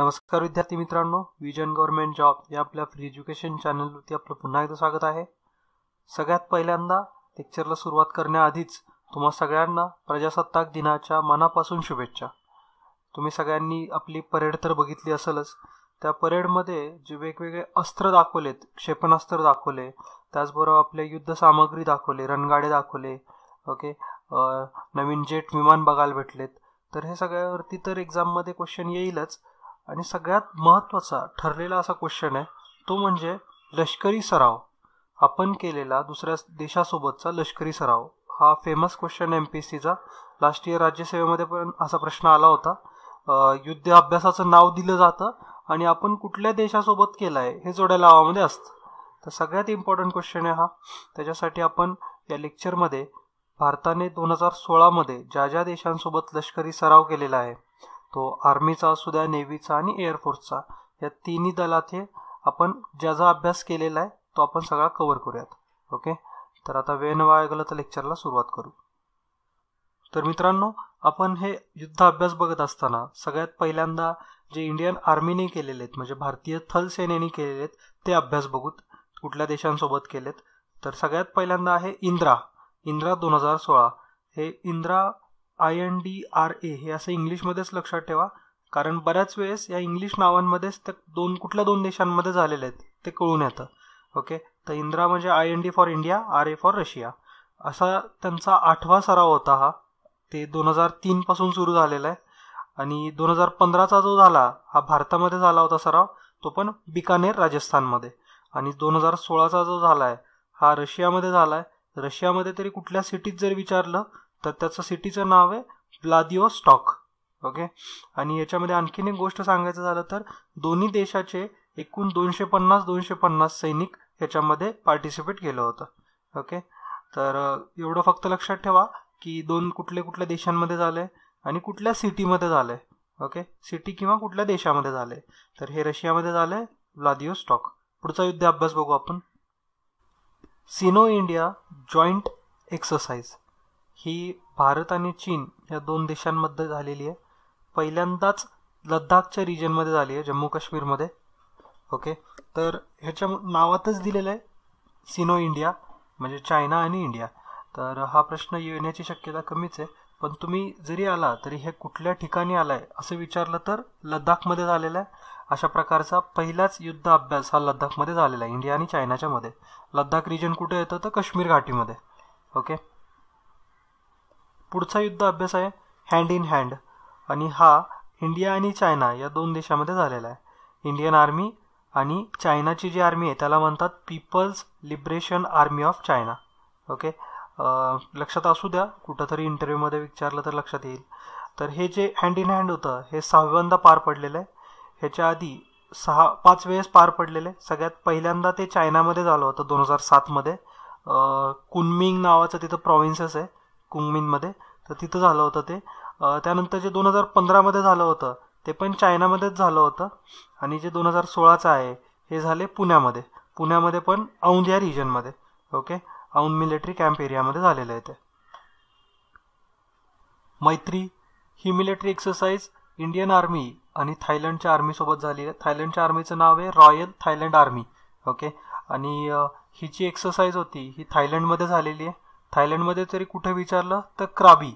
नमस्कार विद्यार्थी मित्रांनो विजन गव्हर्नमेंट जॉब या आपल्या फ्री एज्युकेशन चॅनलवरती आपलं पुन्हा एकदा स्वागत आहे सगळ्यात पहिल्यांदा लेक्चरला सुरुवात करण्याआधीच तुम्हा सगळ्यांना प्रजासत्ताक दिनाच्या मनापासून शुभेच्छा तुम्ही सगळ्यांनी आपली परेड तर बघितली असेलच त्या परेडमध्ये जे वेगवेगळे अस्त्र दाखवलेत क्षेपणास्त्र दाखवले त्याचबरोबर आपले युद्ध सामग्री दाखवले रणगाडे दाखवले ओके नवीन जेट विमान बघायला भेटलेत तर हे सगळ्यावरती तर एक्झाममध्ये क्वेश्चन येईलच आणि सगळ्यात महत्त्वाचा ठरलेला असा क्वेश्चन आहे तो म्हणजे लष्करी सराव आपण केलेला दुसऱ्या देशासोबतचा लष्करी सराव हा फेमस क्वेश्चन एम पी सीचा लास्ट इयर राज्यसेवेमध्ये पण असा प्रश्न आला होता युद्ध अभ्यासाचं नाव दिलं जातं आणि आपण कुठल्या देशासोबत केला आहे हे जोड्या लावामध्ये असतं तर सगळ्यात इम्पॉर्टंट क्वेश्चन आहे हा त्याच्यासाठी आपण या लेक्चरमध्ये भारताने दोन हजार सोळामध्ये ज्या ज्या देशांसोबत लष्करी सराव केलेला आहे तो आर्मीचा असू द्या नेव्हीचा आणि एअरफोर्सचा या तिन्ही दलात हे आपण ज्याचा अभ्यास केलेला आहे तो आपण सगळा कवर करूयात ओके तर आता वेन न तर लेक्चरला सुरुवात करू तर मित्रांनो आपण हे युद्ध अभ्यास बघत असताना सगळ्यात पहिल्यांदा जे इंडियन आर्मीने केलेले आहेत म्हणजे भारतीय थल सेनेने केलेले आहेत ते अभ्यास बघू कुठल्या देशांसोबत केलेत तर सगळ्यात पहिल्यांदा आहे इंद्रा इंद्रा दोन हजार सोळा हे Indra I N D R A हे असं इंग्लिशमध्येच लक्षात ठेवा कारण बऱ्याच वेळेस या इंग्लिश नावांमध्येच ते दोन कुठल्या दोन देशांमध्ये झालेले आहेत ते कळून येतं ओके तर इंद्रा म्हणजे I N D for India R A for Russia असा त्यांचा आठवा सराव होता हा ते दोन हजार तीनपासून सुरू झालेला आहे आणि दोन हजार पंधराचा जो झाला हा भारतामध्ये झाला होता सराव तो पण बिकानेर राजस्थानमध्ये आणि दोन हजार सोळाचा जो झाला आहे हा रशियामध्ये झाला आहे रशियामध्ये तरी कुठल्या सिटीत जर विचारलं तर त्याचं सिटीचं नाव आहे व्लादिओ स्टॉक ओके आणि याच्यामध्ये आणखीन एक गोष्ट सांगायचं झालं तर दोन्ही देशाचे एकूण दोनशे पन्नास दोनशे पन्नास सैनिक याच्यामध्ये पार्टिसिपेट केलं होतं ओके तर एवढं फक्त लक्षात ठेवा की दोन कुठले कुठल्या देशांमध्ये झाले आणि कुठल्या सिटीमध्ये झाले ओके सिटी किंवा कुठल्या देशामध्ये झाले तर हे रशियामध्ये झाले व्लादिओ स्टॉक पुढचा युद्ध अभ्यास बघू आपण सिनो इंडिया जॉईंट एक्सरसाइज ही भारत आणि चीन या दोन देशांमध्ये झालेली आहे पहिल्यांदाच लद्दाखच्या रिजनमध्ये झाली आहे जम्मू काश्मीरमध्ये ओके तर ह्याच्या नावातच दिलेलं आहे सिनो इंडिया म्हणजे चायना आणि इंडिया तर हा प्रश्न येण्याची शक्यता कमीच आहे पण तुम्ही जरी आला तरी हे कुठल्या ठिकाणी आलं आहे असं विचारलं तर लद्दाखमध्ये झालेला आहे अशा प्रकारचा पहिलाच युद्ध अभ्यास हा लद्दाखमध्ये झालेला आहे इंडिया आणि चायनाच्या मध्ये लद्दाख रिजन कुठे येतं तर काश्मीर घाटीमध्ये ओके पुढचा युद्ध अभ्यास आहे हँड इन हँड आणि हा इंडिया आणि चायना या दोन देशामध्ये झालेला आहे इंडियन आर्मी आणि चायनाची जी आर्मी आहे त्याला म्हणतात People's Liberation Army of China okay लक्षात असू द्या कुठंतरी इंटरव्ह्यूमध्ये विचारलं तर लक्षात येईल तर हे जे हँड इन हँड होतं हे सहाव्यांदा पार पडलेलं आहे ह्याच्या आधी सहा पाच वेळेस पार पडलेले सगळ्यात पहिल्यांदा ते चायनामध्ये झालं होतं दोन हजार सातमध्ये कुनमिंग नावाचं तिथं प्रॉव्हिन्सेस आहे कुंगमिनमध्ये तर तिथं झालं होतं ते त्यानंतर जे दोन हजार पंधरामध्ये झालं होतं ते पण चायनामध्येच झालं होतं आणि जे दोन हजार सोळाचं आहे हे झाले पुण्यामध्ये पुण्यामध्ये पण औंध या रिजनमध्ये ओके औंध मिलिटरी कॅम्प एरियामध्ये झालेलं आहे ते मैत्री ही मिलिटरी एक्सरसाइज इंडियन आर्मी आणि थायलंडच्या आर्मीसोबत झाली आहे थायलंडच्या आर्मीचं नाव आहे रॉयल थायलंड आर्मी ओके आणि ही जी एक्सरसाइज होती ही थायलंडमध्ये झालेली आहे थायलंडमध्ये तरी कुठे विचारलं तर क्राबी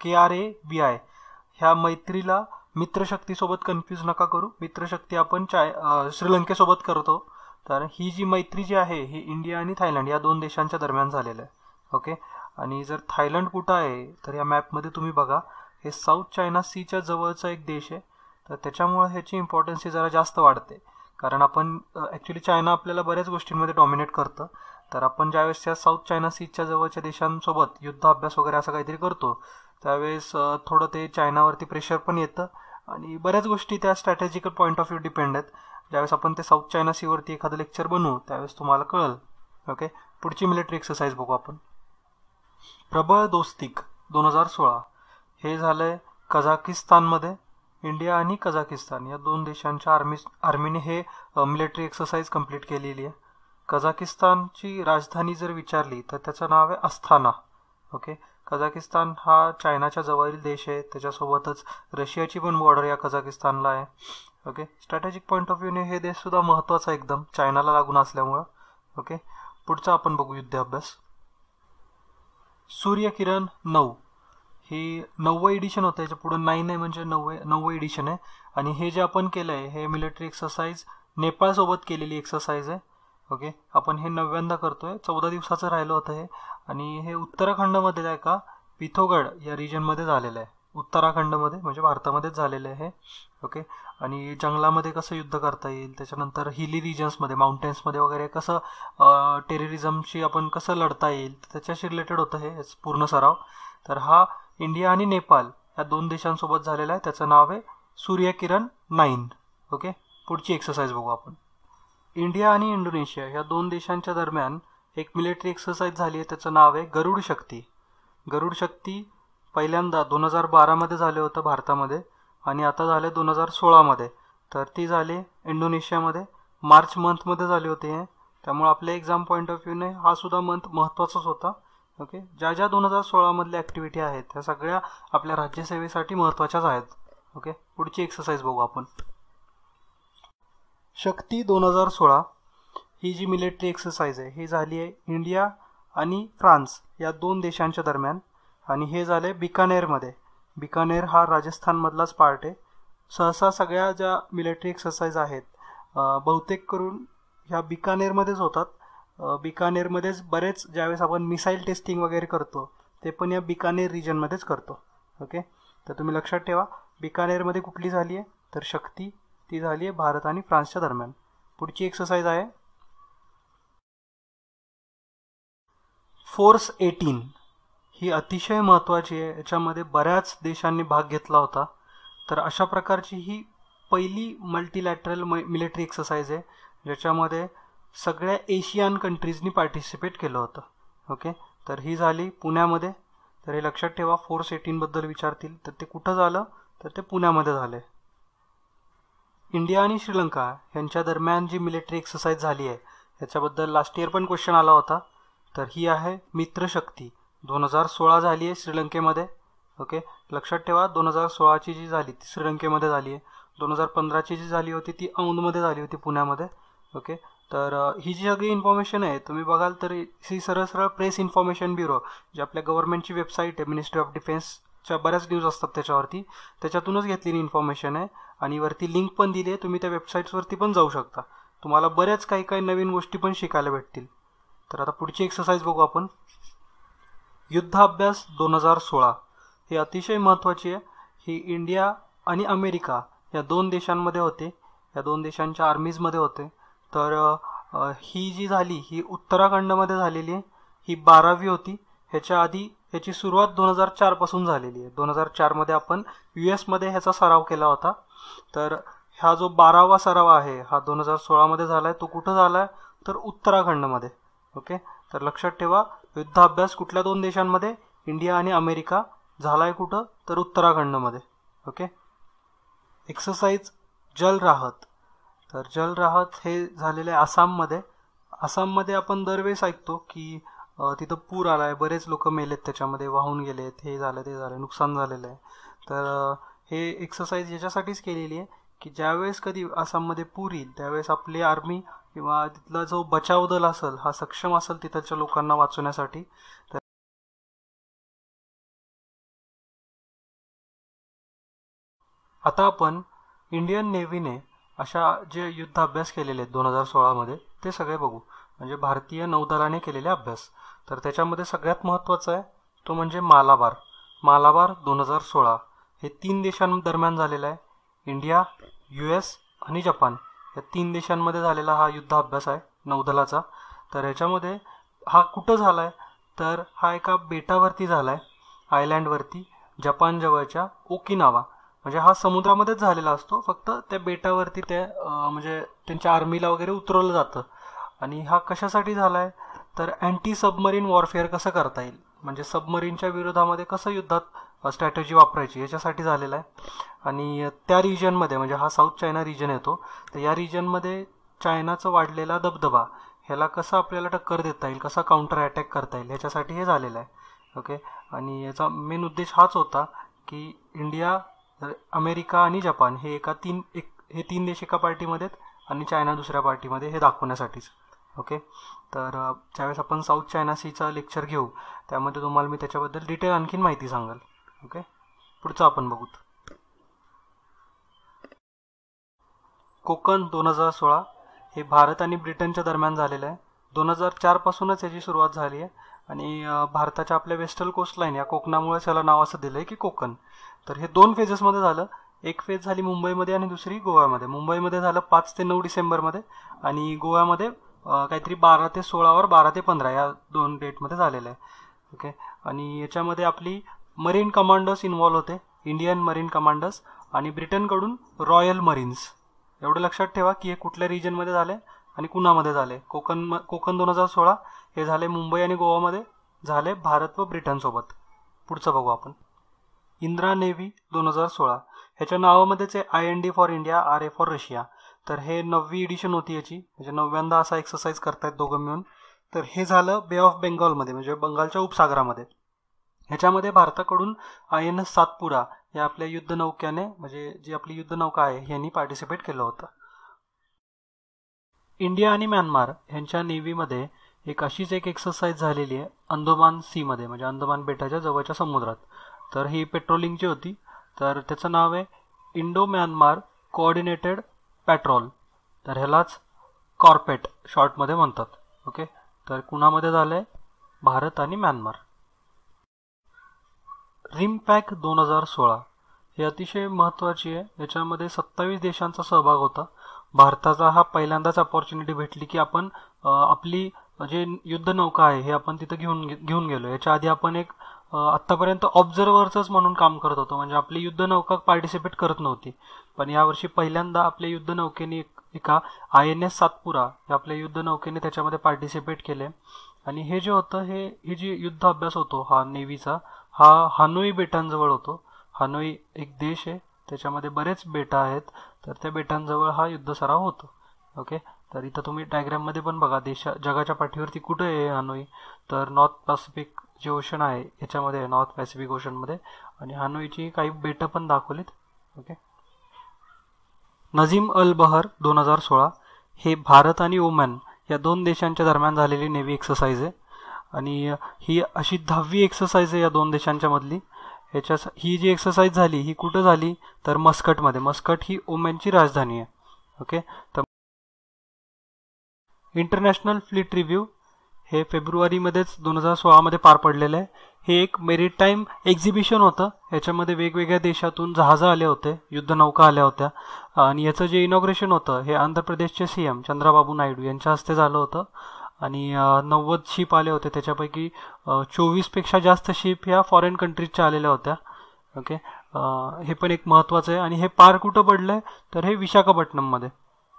के आर ए बी आय ह्या मैत्रीला मित्रशक्तीसोबत कन्फ्यूज नका करू मित्रशक्ती आपण चाय श्रीलंकेसोबत करतो तर ही जी मैत्री जी आहे ही इंडिया आणि थायलंड या दोन देशांच्या दरम्यान झालेलं आहे ओके आणि जर थायलंड कुठं आहे तर या मॅपमध्ये तुम्ही बघा हे साऊथ चायना सीच्या जवळचा एक देश आहे तर त्याच्यामुळे ह्याची इम्पॉर्टन्स ही जरा जास्त वाढते कारण आपण ॲक्च्युली चायना आपल्याला बऱ्याच गोष्टींमध्ये डॉमिनेट करतं तर आपण ज्यावेळेस त्या साऊथ चायना सीच्या जवळच्या देशांसोबत युद्ध अभ्यास वगैरे असं काहीतरी करतो त्यावेळेस थोडं ते चायनावरती प्रेशर पण येतं आणि बऱ्याच गोष्टी त्या strategical point of view depend आहेत ज्यावेळेस आपण ते साऊथ चायना सीवरती एखादं लेक्चर बनवू त्यावेळेस तुम्हाला कळेल ओके पुढची मिलिटरी एक्सरसाइज बघू आपण प्रबळ दोस्तिक दोन हजार सोळा हे झालं आहे कझाकिस्तानमध्ये इंडिया आणि कझाकिस्तान या दोन देशांच्या आर्मी आर्मीने हे मिलिटरी एक्सरसाइज कंप्लीट केलेली आहे कझाकिस्तानची राजधानी जर विचारली तर त्याचं नाव आहे अस्थाना ओके कझाकिस्तान हा चायनाच्या जवळील देश आहे त्याच्यासोबतच रशियाची पण बॉर्डर या कझाकिस्तानला आहे ओके स्ट्रॅटेजिक पॉईंट ऑफ व्ह्यूने हे देशसुद्धा महत्त्वाचा एकदम चायनाला लागून असल्यामुळं ओके पुढचा आपण बघू युद्ध अभ्यास सूर्यकिरण नऊ ही नववं एडिशन होतं याच्या पुढं नाईन आहे म्हणजे नववे नववं एडिशन आहे आणि हे जे आपण केलं आहे हे मिलिटरी एक्सरसाइज नेपाळसोबत केलेली एक्सरसाइज आहे ओके आपण हे नव्यांदा करतोय चौदा दिवसाचं राहिलं होतं हे आणि हे उत्तराखंडमध्ये आहे का पिथोगड या रिजनमध्ये झालेलं आहे उत्तराखंडमध्ये म्हणजे भारतामध्येच झालेलं आहे ओके आणि जंगलामध्ये कसं युद्ध करता येईल त्याच्यानंतर हिली रिजन्समध्ये माउंटेन्समध्ये वगैरे कसं टेररिझमशी आपण कसं लढता येईल त्याच्याशी रिलेटेड होतं हे पूर्ण सराव तर हा इंडिया आणि नेपाळ या दोन देशांसोबत झालेला आहे त्याचं नाव आहे सूर्यकिरण नाईन ओके पुढची एक्सरसाइज बघू आपण इंडिया आणि इंडोनेशिया या दोन देशांच्या दरम्यान एक मिलिटरी एक्सरसाइज झाली आहे त्याचं नाव आहे गरुड शक्ती गरुड शक्ती पहिल्यांदा दोन हजार बारामध्ये झालं होतं भारतामध्ये आणि आता झालं दोन हजार सोळामध्ये तर ती झाली इंडोनेशियामध्ये मार्च मंथमध्ये झाली होती हे त्यामुळे आपल्या एक्झाम पॉईंट ऑफ व्ह्यूने हा सुद्धा मंथ महत्त्वाचाच होता ओके ज्या ज्या दोन हजार सोळामधल्या ॲक्टिव्हिटी आहेत त्या सगळ्या आपल्या राज्यसेवेसाठी महत्त्वाच्याच आहेत ओके पुढची एक्सरसाइज बघू आपण शक्ती दोन हजार सोळा ही जी मिलिटरी एक्सरसाइज आहे ही झाली आहे इंडिया आणि फ्रान्स या दोन देशांच्या दरम्यान आणि हे झालं आहे बिकानेरमध्ये बिकानेर हा राजस्थानमधलाच पार्ट आहे सहसा सगळ्या ज्या मिलिटरी एक्सरसाइज आहेत बहुतेक करून ह्या बिकानेरमध्येच होतात बिकानेरमध्येच बरेच ज्यावेळेस आपण मिसाईल टेस्टिंग वगैरे करतो ते पण या बिकानेर रिजनमध्येच करतो ओके तर तुम्ही लक्षात ठेवा बिकानेरमध्ये कुठली झाली आहे तर शक्ती ती झाली आहे भारत आणि फ्रान्सच्या दरम्यान पुढची एक्सरसाइज आहे फोर्स एटीन ही अतिशय महत्त्वाची आहे याच्यामध्ये बऱ्याच देशांनी भाग घेतला होता तर अशा प्रकारची ही पहिली मल्टीलॅटरल म मिलिटरी एक्सरसाइज आहे ज्याच्यामध्ये सगळ्या एशियन कंट्रीजनी पार्टिसिपेट केलं होतं ओके तर ही झाली पुण्यामध्ये तर हे लक्षात ठेवा फोर्स एटीनबद्दल विचारतील तर ते कुठं झालं तर ते पुण्यामध्ये झालं इंडिया आणि श्रीलंका यांच्या दरम्यान जी मिलिटरी एक्सरसाइज झाली आहे याच्याबद्दल लास्ट इयर पण क्वेश्चन आला होता तर ही आहे मित्रशक्ती दोन हजार सोळा झाली आहे श्रीलंकेमध्ये ओके लक्षात ठेवा दोन हजार सोळाची जी झाली ती श्रीलंकेमध्ये झाली आहे दोन हजार पंधराची जी झाली होती ती औंधमध्ये झाली होती पुण्यामध्ये ओके तर ही जी सगळी इन्फॉर्मेशन आहे तुम्ही बघाल तर ही सरळ सरळ प्रेस इन्फॉर्मेशन ब्युरो जी आपल्या गव्हर्नमेंटची वेबसाईट आहे मिनिस्ट्री ऑफ डिफेन्स च्या बऱ्याच न्यूज असतात त्याच्यावरती त्याच्यातूनच घेतलेली इन्फॉर्मेशन आहे आणि वरती लिंक पण दिली आहे तुम्ही त्या वेबसाईट्सवरती पण जाऊ शकता तुम्हाला बऱ्याच काही काही नवीन गोष्टी पण शिकायला भेटतील तर आता पुढची एक्सरसाइज बघू आपण युद्धाभ्यास दोन हजार सोळा हे अतिशय महत्त्वाची आहे ही इंडिया आणि अमेरिका या दोन देशांमध्ये होते या दोन देशांच्या आर्मीजमध्ये होते तर ही जी झाली ही उत्तराखंडमध्ये झालेली आहे ही बारावी होती ह्याच्या आधी ह्याची सुरुवात दोन हजार चारपासून झालेली आहे दोन हजार चारमध्ये आपण यू एसमध्ये ह्याचा सराव केला होता तर हा जो बारावा सराव आहे हा दोन हजार सोळामध्ये झाला आहे तो कुठं झाला आहे तर उत्तराखंडमध्ये ओके तर लक्षात ठेवा युद्धाभ्यास कुठल्या दोन देशांमध्ये इंडिया आणि अमेरिका झाला आहे कुठं तर उत्तराखंडमध्ये ओके एक्सरसाइज जल राहत तर जल राहत हे झालेलं आहे आसाममध्ये आसाममध्ये आपण दरवेळेस ऐकतो की तिथं पूर आला आहे बरेच लोक मेलेत त्याच्यामध्ये वाहून गेलेत हे झालं ते झालं नुकसान झालेलं आहे तर हे एक्सरसाइज याच्यासाठीच केलेली आहे की ज्यावेळेस कधी आसाममध्ये पूर येईल त्यावेळेस आपली आर्मी किंवा तिथला जो बचाव दल असेल हा सक्षम असेल तिथच्या लोकांना वाचवण्यासाठी तर आता आपण इंडियन नेव्हीने अशा जे युद्ध अभ्यास केलेले आहेत दोन हजार सोळामध्ये ते सगळे बघू म्हणजे भारतीय नौदलाने केलेले अभ्यास तर त्याच्यामध्ये सगळ्यात महत्त्वाचा आहे तो म्हणजे मालाबार मालाबार दोन हजार सोळा हे तीन देशांदरम्यान झालेलं आहे इंडिया यू एस आणि जपान या तीन देशांमध्ये झालेला हा युद्ध अभ्यास आहे नौदलाचा तर ह्याच्यामध्ये हा कुठं झाला आहे तर हा एका बेटावरती झाला आहे आयलँडवरती जपानजवळच्या ओकिनावा म्हणजे हा समुद्रामध्येच झालेला असतो फक्त त्या बेटावरती त्या म्हणजे त्यांच्या आर्मीला वगैरे उतरवलं जातं आणि हा कशासाठी झाला आहे तर अँटी सबमरीन वॉरफेअर कसं करता येईल म्हणजे सबमरीनच्या विरोधामध्ये कसं युद्धात स्ट्रॅटेजी वापरायची याच्यासाठी झालेलं आहे आणि त्या रिजनमध्ये म्हणजे हा साऊथ चायना रिजन येतो तर या रिजनमध्ये चायनाचं वाढलेला दबदबा ह्याला कसं आपल्याला टक्कर देता येईल कसा काउंटर अटॅक करता येईल ह्याच्यासाठी हे झालेलं आहे ओके आणि याचा मेन उद्देश हाच होता की इंडिया अमेरिका आणि जपान हे एका तीन एक हे तीन देश एका पार्टीमध्ये आणि चायना दुसऱ्या पार्टीमध्ये हे दाखवण्यासाठीच ओके तर ज्यावेळेस आपण साऊथ चायना सीचा लेक्चर घेऊ त्यामध्ये तुम्हाला मी त्याच्याबद्दल डिटेल आणखीन माहिती सांगाल ओके पुढचं आपण बघूत कोकण दोन हजार सोळा हे भारत आणि ब्रिटनच्या दरम्यान झालेलं आहे दोन हजार चारपासूनच याची सुरुवात झाली आहे आणि भारताच्या आपल्या वेस्टर्न कोस्टलाईन या कोकणामुळे त्याला नाव असं दिलं आहे की कोकण तर हे दोन फेजेसमध्ये झालं एक फेज झाली मुंबईमध्ये आणि दुसरी गोव्यामध्ये मुंबईमध्ये झालं पाच ते नऊ डिसेंबरमध्ये आणि गोव्यामध्ये काहीतरी बारा ते सोळावर बारा ते पंधरा या दोन डेटमध्ये झालेलं आहे ओके आणि याच्यामध्ये आपली मरीन कमांडर्स इन्वॉल्व्ह होते इंडियन मरीन कमांडर्स आणि ब्रिटनकडून रॉयल मरीन्स एवढं लक्षात ठेवा की हे कुठल्या रिजनमध्ये झाले आणि कुणामध्ये झाले कोकण कोकण दोन हजार सोळा हे झाले मुंबई आणि गोवामध्ये झाले भारत व ब्रिटनसोबत पुढचं बघू आपण इंद्रा नेव्ही दोन हजार सोळा ह्याच्या नावामध्येच आहे I N D for India R A for Russia तर हे नववी एडिशन होती याची म्हणजे नव्यांदा असा एक्सरसाइज करतायत दोघं मिळून तर हे झालं बे ऑफ बेंगॉलमध्ये म्हणजे बंगालच्या उपसागरामध्ये ह्याच्यामध्ये भारताकडून आय एन एस सातपुरा या आपल्या युद्धनौक्याने म्हणजे जी आपली युद्धनौका आहे यांनी पार्टिसिपेट केलं होतं इंडिया आणि म्यानमार यांच्या नेव्हीमध्ये एक अशीच एक एक्सरसाइज झालेली आहे अंदमान सीमध्ये म्हणजे अंदमान बेटाच्या जवळच्या समुद्रात तर ही पेट्रोलिंगची होती तर त्याचं नाव आहे इंडो म्यानमार कोऑर्डिनेटेड पेट्रोल तर ह्यालाच कॉर्पेट शॉर्टमध्ये म्हणतात ओके तर कुणामध्ये झालं भारत आणि म्यानमार रिमपॅक दोन हजार सोळा हे अतिशय महत्त्वाची आहे याच्यामध्ये सत्तावीस देशांचा सहभाग होता भारताचा हा पहिल्यांदाच अपॉर्च्युनिटी भेटली की आपण आपली जे युद्ध नौका आहे हे आपण तिथं घेऊन घेऊन गेलो याच्या आधी आपण एक आत्तापर्यंत ऑब्झर्व्हरचंच म्हणून काम करत होतो म्हणजे आपली युद्धनौका पार्टिसिपेट करत नव्हती पण यावर्षी पहिल्यांदा आपल्या युद्धनौकेने एका आय एन एस सातपुरा या आपल्या युद्धनौकेने त्याच्यामध्ये पार्टिसिपेट केले आणि हे जे होतं हे हे जे युद्ध अभ्यास होतो हा नेव्हीचा हा हानोई बेटांजवळ होतो हानोई एक देश आहे त्याच्यामध्ये बरेच बेटं आहेत तर त्या बेटांजवळ हा युद्ध सराव होतो ओके तर इथं तुम्ही डायग्राममध्ये पण बघा देशा जगाच्या पाठीवरती कुठं आहे हानोई तर नॉर्थ पॅसिफिक जे ओशन आहे याच्यामध्ये नॉर्थ पॅसिफिक ओशनमध्ये आणि हानोईची काही बेटं पण दाखवलीत ओके नजीम अल बहर दोन हजार सोळा हे भारत आणि ओमॅन या दोन देशांच्या दरम्यान झालेली नेव्ही एक्सरसाइज आहे आणि ही अशी दहावी एक्सरसाइज आहे या दोन देशांच्या मधली याच्या ही जी एक्सरसाइज झाली ही कुठं झाली तर मस्कटमध्ये मस्कट ही ओमॅनची राजधानी आहे ओके तर इंटरनॅशनल फ्लीट रिव्ह्यू हे फेब्रुवारीमध्येच दोन हजार सोळामध्ये पार पडलेलं आहे हे एक मेरिट टाईम एक्झिबिशन होतं ह्याच्यामध्ये वेगवेगळ्या देशातून जहाजं आले होते युद्धनौका आल्या होत्या आणि याचं जे इनॉग्रेशन होतं हे आंध्र प्रदेशचे सी एम चंद्राबाबू नायडू यांच्या हस्ते झालं होतं आणि नव्वद शिप आले होते त्याच्यापैकी चोवीसपेक्षा जास्त शिप ह्या फॉरेन कंट्रीजच्या आलेल्या होत्या ओके हे पण एक महत्त्वाचं आहे आणि हे पार कुठं पडलं आहे तर हे विशाखापट्टणममध्ये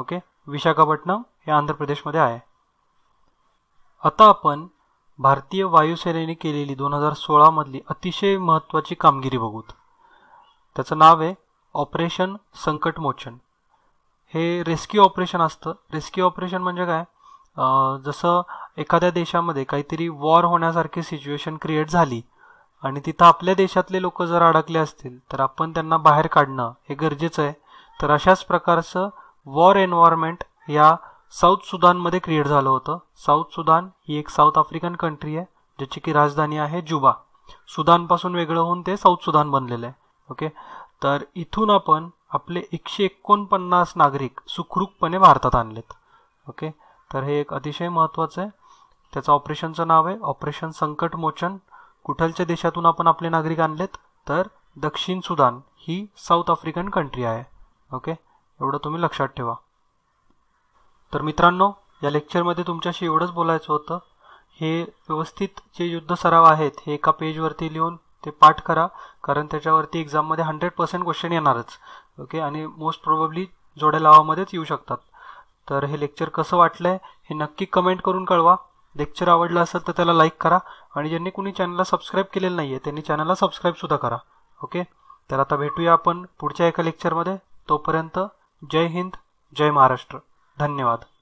ओके विशाखापट्टणम हे आंध्र प्रदेशमध्ये आहे आता आपण भारतीय वायुसेनेने केलेली दोन हजार सोळामधली अतिशय महत्त्वाची कामगिरी बघूत त्याचं नाव आहे ऑपरेशन संकटमोचन हे रेस्क्यू ऑपरेशन असतं रेस्क्यू ऑपरेशन म्हणजे काय जसं एखाद्या देशामध्ये काहीतरी वॉर होण्यासारखी सिच्युएशन क्रिएट झाली आणि तिथं आपल्या देशातले लोक जर अडकले असतील तर आपण त्यांना बाहेर काढणं हे गरजेचं आहे तर अशाच प्रकारचं वॉर एन्व्हायरमेंट या साऊथ सुदानमध्ये क्रिएट झालं होतं साऊथ सुदान ही एक साऊथ आफ्रिकन कंट्री आहे ज्याची की राजधानी आहे जुबा सुदानपासून वेगळं होऊन ते साऊथ सुदान बनलेलं आहे ओके तर इथून आपण आपले एकशे एकोणपन्नास नागरिक सुखरूपपणे भारतात आणलेत ओके तर हे एक अतिशय महत्त्वाचं आहे त्याचं ऑपरेशनचं नाव आहे ऑपरेशन संकट मोचन कुठलच्या देशातून आपण आपले नागरिक आणलेत तर दक्षिण सुदान ही साऊथ आफ्रिकन कंट्री आहे ओके एवढं तुम्ही लक्षात ठेवा तर मित्रांनो या लेक्चरमध्ये तुमच्याशी एवढंच बोलायचं होतं हे व्यवस्थित जे युद्ध सराव आहेत हे एका पेजवरती लिहून ते पाठ करा कारण त्याच्यावरती एक्झाममध्ये हंड्रेड पर्सेंट क्वेश्चन येणारच ओके आणि मोस्ट प्रॉब्ली जोड्या लावामध्येच येऊ शकतात तर हे लेक्चर कसं वाटलं आहे हे नक्की कमेंट करून कळवा लेक्चर आवडलं असेल तर त्याला लाईक करा आणि ज्यांनी कुणी चॅनलला सबस्क्राईब केलेलं नाही आहे त्यांनी चॅनलला सबस्क्राईबसुद्धा करा ओके तर आता भेटूया आपण पुढच्या एका लेक्चरमध्ये तोपर्यंत जय हिंद जय महाराष्ट्र धन्यवाद